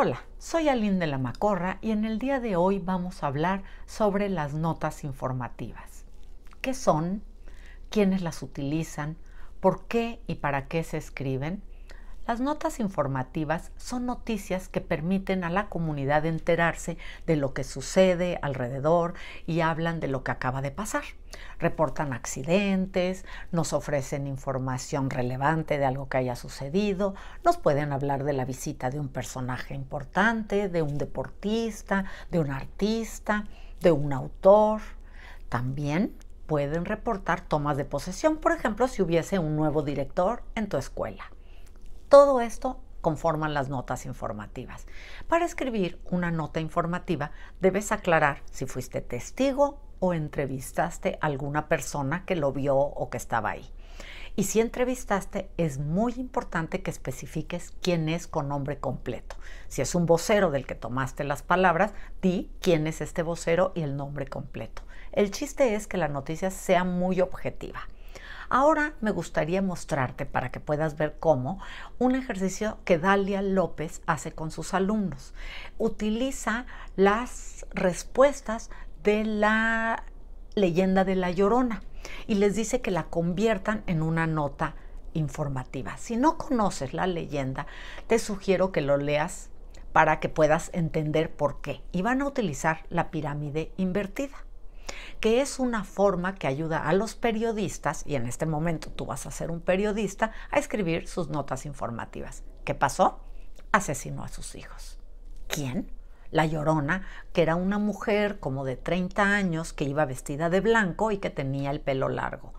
Hola, soy Aline de la Macorra y en el día de hoy vamos a hablar sobre las notas informativas. ¿Qué son? ¿Quiénes las utilizan? ¿Por qué y para qué se escriben? Las notas informativas son noticias que permiten a la comunidad enterarse de lo que sucede alrededor y hablan de lo que acaba de pasar. Reportan accidentes, nos ofrecen información relevante de algo que haya sucedido, nos pueden hablar de la visita de un personaje importante, de un deportista, de un artista, de un autor. También pueden reportar tomas de posesión, por ejemplo, si hubiese un nuevo director en tu escuela. Todo esto conforman las notas informativas. Para escribir una nota informativa debes aclarar si fuiste testigo o entrevistaste a alguna persona que lo vio o que estaba ahí. Y si entrevistaste, es muy importante que especifiques quién es con nombre completo. Si es un vocero del que tomaste las palabras, di quién es este vocero y el nombre completo. El chiste es que la noticia sea muy objetiva. Ahora me gustaría mostrarte, para que puedas ver cómo, un ejercicio que Dalia López hace con sus alumnos. Utiliza las respuestas de la leyenda de la Llorona y les dice que la conviertan en una nota informativa. Si no conoces la leyenda, te sugiero que lo leas para que puedas entender por qué. Y van a utilizar la pirámide invertida que es una forma que ayuda a los periodistas, y en este momento tú vas a ser un periodista, a escribir sus notas informativas. ¿Qué pasó? Asesinó a sus hijos. ¿Quién? La Llorona, que era una mujer como de 30 años que iba vestida de blanco y que tenía el pelo largo.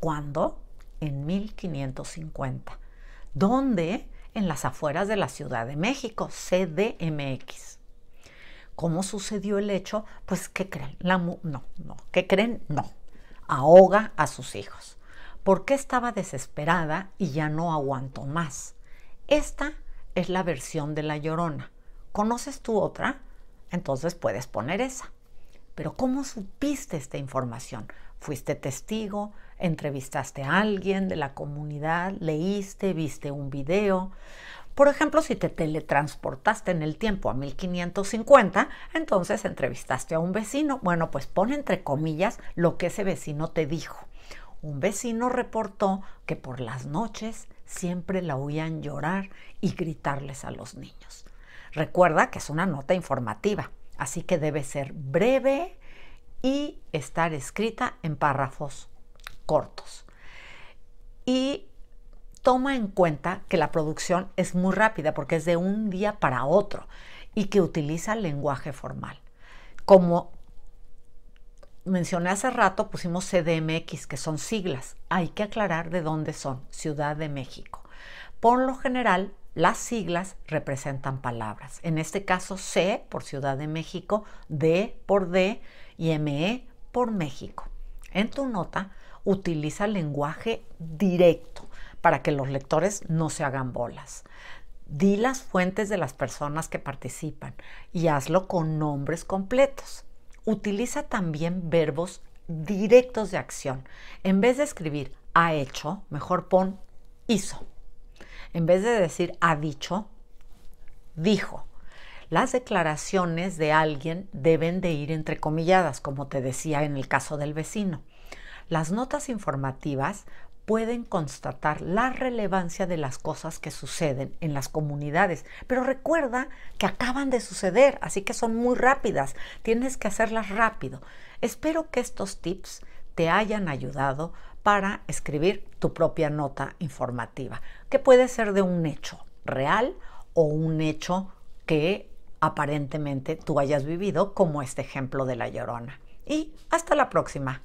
¿Cuándo? En 1550. ¿Dónde? En las afueras de la Ciudad de México, CDMX. ¿Cómo sucedió el hecho? Pues, ¿qué creen? La no, no. ¿Qué creen? No. Ahoga a sus hijos. Porque estaba desesperada y ya no aguantó más? Esta es la versión de La Llorona. ¿Conoces tú otra? Entonces puedes poner esa. Pero ¿cómo supiste esta información? ¿Fuiste testigo? ¿Entrevistaste a alguien de la comunidad? ¿Leíste? ¿Viste un video? Por ejemplo, si te teletransportaste en el tiempo a 1550, entonces entrevistaste a un vecino. Bueno, pues pon entre comillas lo que ese vecino te dijo. Un vecino reportó que por las noches siempre la oían llorar y gritarles a los niños. Recuerda que es una nota informativa, así que debe ser breve y estar escrita en párrafos cortos. Y toma en cuenta que la producción es muy rápida porque es de un día para otro y que utiliza lenguaje formal. Como mencioné hace rato, pusimos CDMX, que son siglas. Hay que aclarar de dónde son, Ciudad de México. Por lo general, las siglas representan palabras. En este caso, C por Ciudad de México, D por D y ME por México. En tu nota, utiliza lenguaje directo para que los lectores no se hagan bolas. Di las fuentes de las personas que participan y hazlo con nombres completos. Utiliza también verbos directos de acción. En vez de escribir ha hecho, mejor pon hizo. En vez de decir ha dicho, dijo. Las declaraciones de alguien deben de ir entrecomilladas, como te decía en el caso del vecino. Las notas informativas pueden constatar la relevancia de las cosas que suceden en las comunidades. Pero recuerda que acaban de suceder, así que son muy rápidas. Tienes que hacerlas rápido. Espero que estos tips te hayan ayudado para escribir tu propia nota informativa, que puede ser de un hecho real o un hecho que aparentemente tú hayas vivido, como este ejemplo de la llorona. Y hasta la próxima.